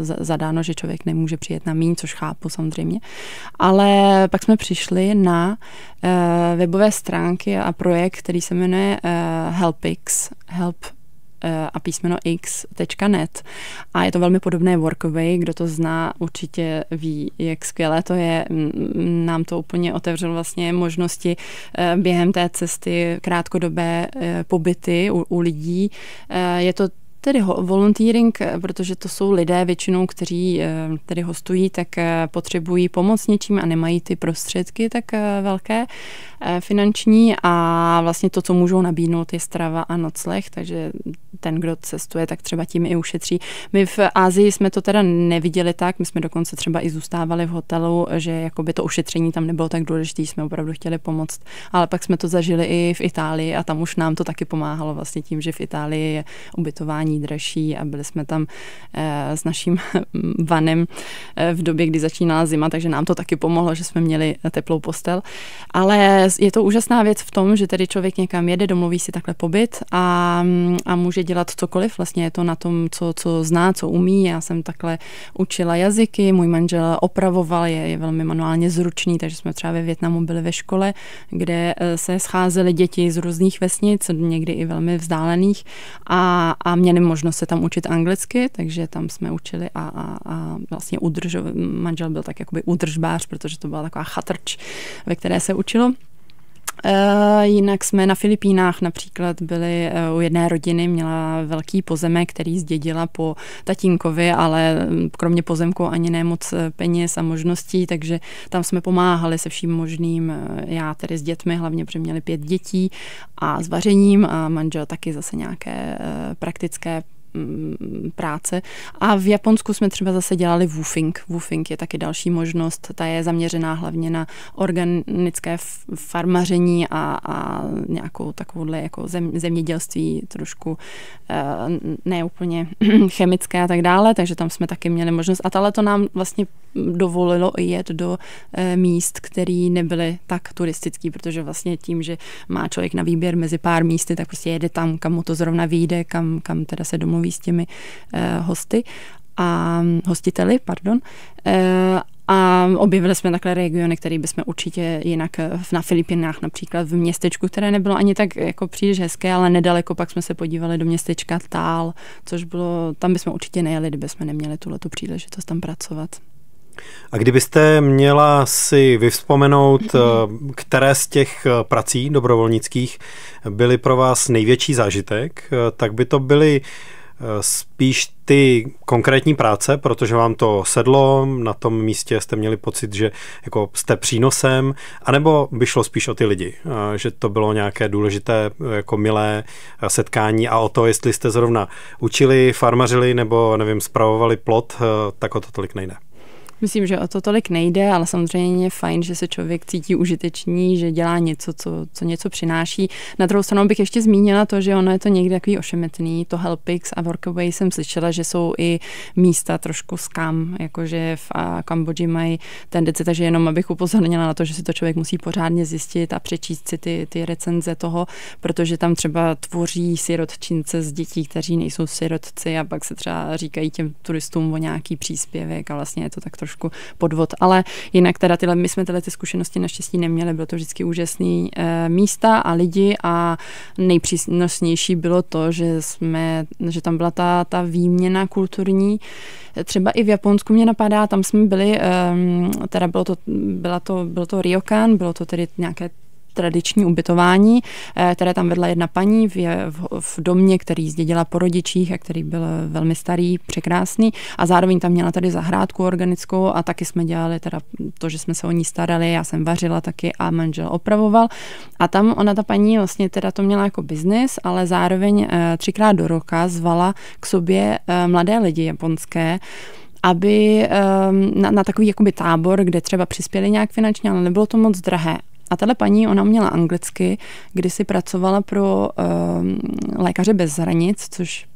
zadáno, že člověk nemůže přijet na míň, což chápu samozřejmě. Ale pak jsme přišli na Eh, webové stránky a projekt, který se jmenuje eh, HelpX, help eh, a písmeno x.net a je to velmi podobné Workaway, kdo to zná, určitě ví, jak skvělé to je. Nám to úplně otevřelo vlastně možnosti během té cesty krátkodobé pobyty u, u lidí. Je to Tedy volunteering, protože to jsou lidé většinou, kteří eh, tedy hostují, tak eh, potřebují pomoc něčím a nemají ty prostředky tak eh, velké finanční a vlastně to, co můžou nabídnout, je strava a nocleh, takže ten, kdo cestuje, tak třeba tím i ušetří. My v Ázii jsme to teda neviděli tak, my jsme dokonce třeba i zůstávali v hotelu, že jakoby to ušetření tam nebylo tak důležité, jsme opravdu chtěli pomoct, ale pak jsme to zažili i v Itálii a tam už nám to taky pomáhalo vlastně tím, že v Itálii je ubytování levný, dražší a byli jsme tam eh, s naším vanem eh, v době, kdy začínala zima, takže nám to taky pomohlo, že jsme měli eh, teplou postel. Ale je to úžasná věc v tom, že tedy člověk někam jede, domluví si takhle pobyt a, mm, a může dělat cokoliv. Vlastně je to na tom, co, co zná, co umí. Já jsem takhle učila jazyky, můj manžel opravoval, je, je velmi manuálně zručný, takže jsme třeba ve Větnamu byli ve škole, kde se scházely děti z různých vesnic, někdy i velmi vzdálených a, a měli možnost se tam učit anglicky, takže tam jsme učili a, a, a vlastně udržo, manžel byl tak jakoby udržbář, protože to byla taková chatrč, ve které se učilo. Eh, jinak jsme na Filipínách například byli eh, u jedné rodiny, měla velký pozemek, který zdědila po tatínkovi, ale mm, kromě pozemku ani nemoc eh, peněz a možností, takže tam jsme pomáhali se vším možným. Já tedy s dětmi, hlavně protože měli pět dětí a s vařením a manžel taky zase nějaké praktické Mm, práce. A v Japonsku jsme třeba zase dělali woofing. Woofing je taky další možnost. Ta je zaměřená hlavně na organické farmaření a, a nějakou takovouhle jako zem, zemědělství trošku eh, neúplně chemické a tak dále, takže tam jsme taky měli možnost. A tohle to nám vlastně dovolilo jet do eh, míst, které nebyly tak turistický, protože vlastně tím, že má člověk na výběr mezi pár místy, tak prostě jede tam, kam mu to zrovna vyjde, kam, kam teda se domluví s těmi eh, hosty a mm, hostiteli, pardon. Eh, a objevili jsme takhle regiony, které bychom určitě jinak na Filipinách, například v městečku, které nebylo ani tak jako příliš hezké, ale nedaleko pak jsme se podívali do městečka Tál, což bylo, tam bychom určitě nejeli, kdybychom neměli tuhle příležitost tam pracovat. A kdybyste měla si vyvzpomenout, eh, které z těch eh, prací dobrovolnických byly pro vás největší zážitek, eh, tak by to byly spíš ty konkrétní práce, protože vám to sedlo, na tom místě jste měli pocit, že jako jste přínosem, anebo by šlo spíš o ty lidi, že to bylo nějaké důležité, jako milé setkání a o to, jestli jste zrovna učili, farmařili nebo, nevím, spravovali plot, tak o to tolik nejde. Myslím, že o to tolik nejde, ale samozřejmě je fajn, že se člověk cítí užitečný, že dělá něco, co, co něco přináší. Na druhou stranu bych ještě zmínila to, že ono je to někdy takový ošemetný. To Helpix a Workaway jsem slyšela, že jsou i místa trošku skam, jakože v Kambodži mají tendence, takže jenom abych upozornila na to, že si to člověk musí pořádně zjistit a přečíst si ty, ty recenze toho, protože tam třeba tvoří sirotčince z dětí, kteří nejsou sirotci a pak se třeba říkají těm turistům o nějaký příspěvek a vlastně je to tak trošku trošku podvod, ale jinak teda tyhle, my jsme tyhle ty zkušenosti naštěstí neměli, bylo to vždycky úžasný e, místa a lidi a nejpřísnostnější bylo to, že jsme, že tam byla ta, ta výměna kulturní, třeba i v Japonsku mě napadá, tam jsme byli, e, teda bylo to, byla to, bylo to Ryokan, bylo to tedy nějaké tradiční ubytování, eh, které tam vedla jedna paní v, v domě, který zdědila po rodičích a který byl velmi starý, překrásný a zároveň tam měla tady zahrádku organickou a taky jsme dělali teda to, že jsme se o ní starali, já jsem vařila taky a manžel opravoval a tam ona ta paní vlastně teda to měla jako biznis, ale zároveň eh, třikrát do roka zvala k sobě eh, mladé lidi japonské, aby ehm, na, na takový jakoby tábor, kde třeba přispěli nějak finančně, ale nebylo to moc drahé. A tahle paní, ona měla anglicky, kdy si pracovala pro uh, lékaře bez hranic, což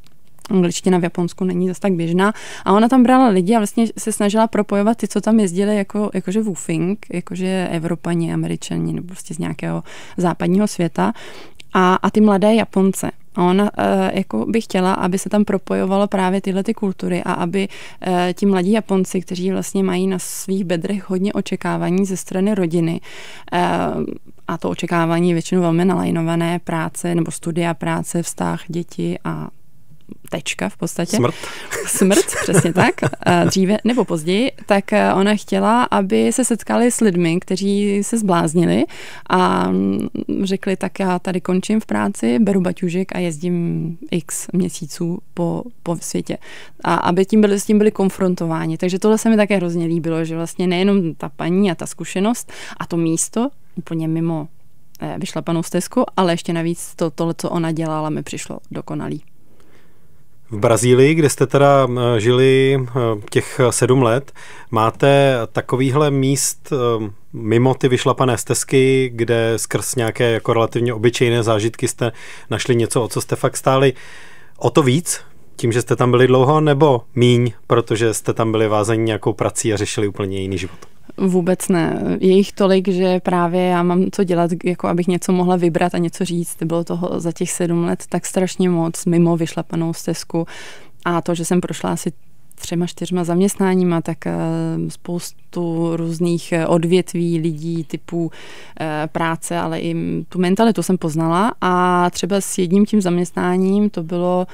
angličtina v Japonsku není zase tak běžná. A ona tam brala lidi a vlastně se snažila propojovat ty, co tam jezdili, jako, jakože woofing, jakože Evropani, Američani nebo prostě z nějakého západního světa a, a ty mladé Japonce. On eh, jako by chtěla, aby se tam propojovalo právě tyhle ty kultury a aby eh, ti mladí Japonci, kteří vlastně mají na svých bedrech hodně očekávání ze strany rodiny, eh, a to očekávání je většinou velmi nalajnované práce nebo studia práce, vztah, děti a tečka v podstatě. Smrt. Smrt, přesně tak, dříve nebo později, tak eh, ona chtěla, aby se setkali s lidmi, kteří se zbláznili a mm, řekli, tak já tady končím v práci, beru baťužek a jezdím x měsíců po, po světě. A aby tím byli, s tím byli konfrontováni. Takže tohle se mi také hrozně líbilo, že vlastně nejenom ta paní a ta zkušenost a to místo úplně mimo eh, panou stezku, ale ještě navíc to, tohle, co ona dělala, mi přišlo dokonalý. V Brazílii, kde jste teda eh, žili eh, těch eh, sedm let, máte takovýhle míst mimo ty vyšlapané stezky, kde skrz nějaké jako relativně obyčejné zážitky jste našli něco, o co jste fakt stáli. O to víc, tím, že jste tam byli dlouho, nebo míň, protože jste tam byli vázeni nějakou prací a řešili úplně jiný život? Vůbec ne. Je jich tolik, že právě já mám co dělat, jako abych něco mohla vybrat a něco říct. Bylo toho za těch sedm let tak strašně moc mimo vyšlapanou stezku. A to, že jsem prošla asi třema, čtyřma zaměstnáníma, tak eh, spoustu různých eh, odvětví, lidí, typu eh, práce, ale i tu mentalitu jsem poznala a třeba s jedním tím zaměstnáním to bylo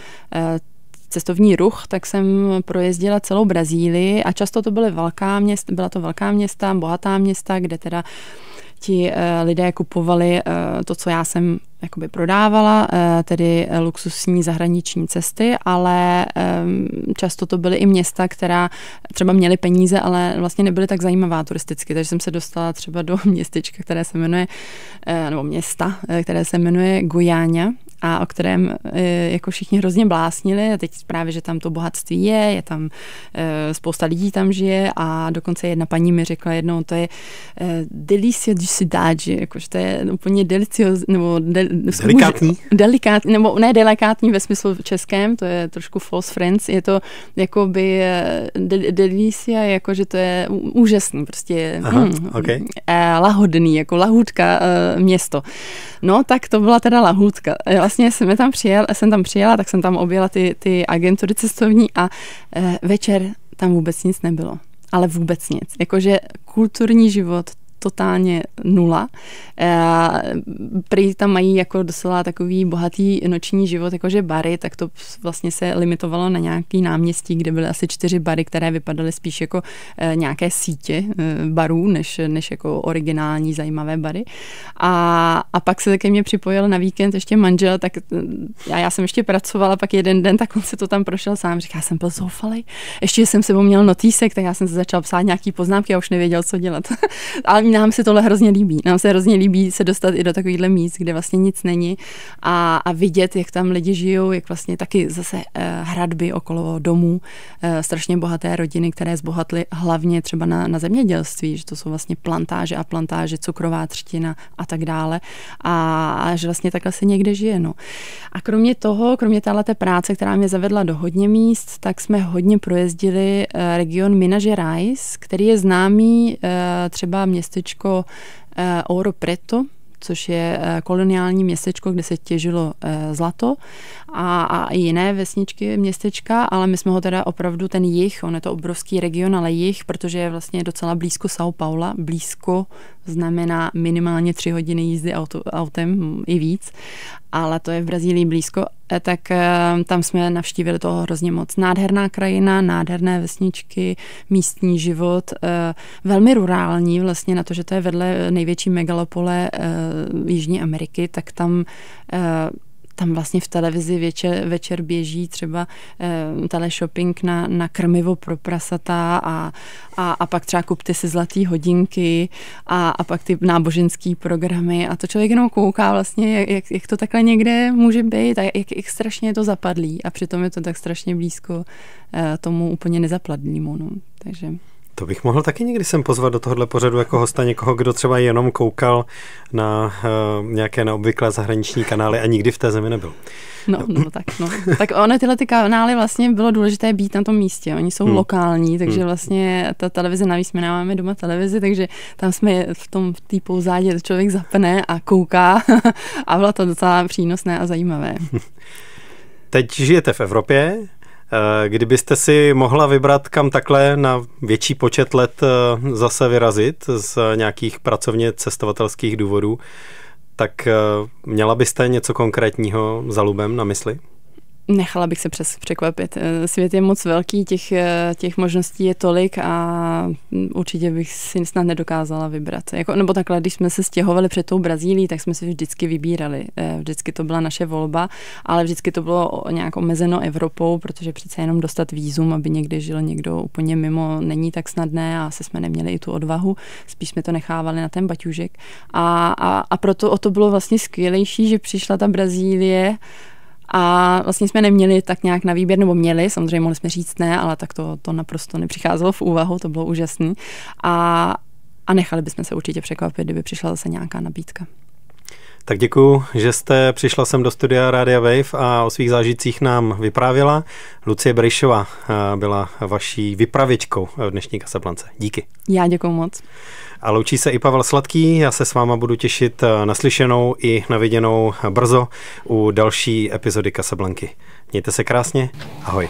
cestovní ruch, tak jsem projezdila celou Brazílii a často to byly velká města, byla to velká města, bohatá města, kde teda ti eh, lidé kupovali eh, to, co já jsem jakoby prodávala eh, tedy eh, luxusní zahraniční cesty, ale ehm, často to byly i města, která třeba měly peníze, ale vlastně nebyly tak zajímavá turisticky, takže jsem se dostala třeba do městečka, které se jmenuje, eh, nebo města, které se jmenuje Gujáňa a o kterém jako všichni hrozně blásnili a teď právě, že tam to bohatství je, je tam spousta lidí tam žije a dokonce jedna paní mi řekla jednou, to je delicia di cidade, jakože to je úplně delicio, nebo del, delikátní? Muž, nebo ne delikátní ve smyslu českém, to je trošku false friends, je to jako by eh, de, jako že to je úžasný, prostě Aha, hmm, okay. Eh, lahodný, jako lahůdka eh, město. No tak to byla teda lahůdka. Vlastně jsem tam, přijel, jsem tam přijela, tak jsem tam objela ty, ty agentury cestovní a večer tam vůbec nic nebylo ale vůbec nic. Jakože kulturní život, totálně nula. Eh, prý tam mají jako docela takový bohatý noční život, jakože bary, tak to vlastně se limitovalo na nějaký náměstí, kde byly asi čtyři bary, které vypadaly spíš jako eh, nějaké sítě eh, barů, než, než jako originální zajímavé bary. A, a pak se ke mně připojil na víkend ještě manžel, tak já, já jsem ještě pracovala, pak jeden den, tak on se to tam prošel sám, říká, jsem byl zoufalý, ještě jsem sebou měl notýsek, tak já jsem se začal psát nějaký poznámky a už nevěděl, co dělat. Ale nám se tohle hrozně líbí. Nám se hrozně líbí se dostat i do takovýchhle míst, kde vlastně nic není a, a vidět, jak tam lidi žijou, jak vlastně taky zase eh, hradby okolo domů, eh, strašně bohaté rodiny, které zbohatly hlavně třeba na, na zemědělství, že to jsou vlastně plantáže a plantáže, cukrová třtina a tak dále. A, a že vlastně takhle se někde žije. No. A kromě toho, kromě téhleté práce, která mě zavedla do hodně míst, tak jsme hodně projezdili eh, region Minas Gerais, který je známý třeba město městečko eh, Oro Preto, což je eh, koloniální městečko, kde se těžilo eh, zlato a, a jiné vesničky, městečka, ale my jsme ho teda opravdu ten jich, on je to obrovský region, ale jich, protože je vlastně docela blízko São Paula, blízko znamená minimálně tři hodiny jízdy auto, autem i víc ale to je v Brazílii blízko, eh, tak eh, tam jsme navštívili toho hrozně moc. Nádherná krajina, nádherné vesničky, místní život, eh, velmi rurální vlastně na to, že to je vedle největší megalopole Jižní Ameriky, tak tam tam vlastně v televizi večer, večer běží třeba eh, teleshopping na, na krmivo pro prasata a, a, a pak třeba kupte si zlatý hodinky a, a pak ty náboženský programy a to člověk jenom kouká vlastně, jak, jak to takhle někde může být a jak, jak strašně je to zapadlý a přitom je to tak strašně blízko eh, tomu úplně nezapladnému. No. Takže... To bych mohl taky někdy sem pozvat do tohohle pořadu jako hosta někoho, kdo třeba jenom koukal na uh, nějaké neobvyklé zahraniční kanály a nikdy v té zemi nebyl. No, no, no tak, no. Tak ono tyhle ty kanály vlastně bylo důležité být na tom místě. Oni jsou hmm. lokální, takže hmm. vlastně ta televize, navíc my nemáme doma televizi, takže tam jsme v tom v té pouzádě, člověk zapne a kouká a bylo to docela přínosné a zajímavé. Teď žijete v Evropě, Eh, kdybyste si mohla vybrat, kam takhle na větší počet let eh, zase vyrazit z nějakých pracovně cestovatelských důvodů, tak eh, měla byste něco konkrétního za Lubem na mysli? Nechala bych se přes překvapit. Eh, svět je moc velký, těch, eh, těch možností je tolik a mm, určitě bych si snad nedokázala vybrat. Jako, nebo takhle, když jsme se stěhovali před tou Brazílií, tak jsme si vždycky vybírali. Eh, vždycky to byla naše volba, ale vždycky to bylo nějak omezeno Evropou, protože přece jenom dostat výzum, aby někde žil někdo úplně mimo, není tak snadné a asi jsme neměli i tu odvahu. Spíš jsme to nechávali na ten baťužek. A, a, a proto o to bylo vlastně skvělejší, že přišla ta Brazílie, a vlastně jsme neměli tak nějak na výběr, nebo měli, samozřejmě mohli jsme říct ne, ale tak to, to naprosto nepřicházelo v úvahu, to bylo úžasné. A, a nechali bychom se určitě překvapit, kdyby přišla zase nějaká nabídka. Tak děkuji, že jste přišla sem do studia Radia Wave a o svých zážitcích nám vyprávěla. Lucie Brejšová eh, byla vaší vypravěčkou v dnešní Kasablance. Díky. Já děkuji moc. A loučí se i Pavel Sladký. Já se s váma budu těšit eh, naslyšenou i naviděnou brzo u další epizody Kasablanky. Mějte se krásně. Ahoj.